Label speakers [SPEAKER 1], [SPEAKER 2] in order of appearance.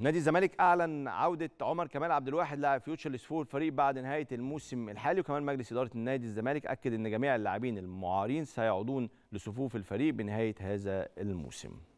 [SPEAKER 1] نادي الزمالك اعلن عوده عمر كمال عبد الواحد لاعب فيوتشر فور الفريق بعد نهايه الموسم الحالي وكمان مجلس اداره النادي الزمالك اكد ان جميع اللاعبين المعارين سيعودون لصفوف الفريق بنهايه هذا الموسم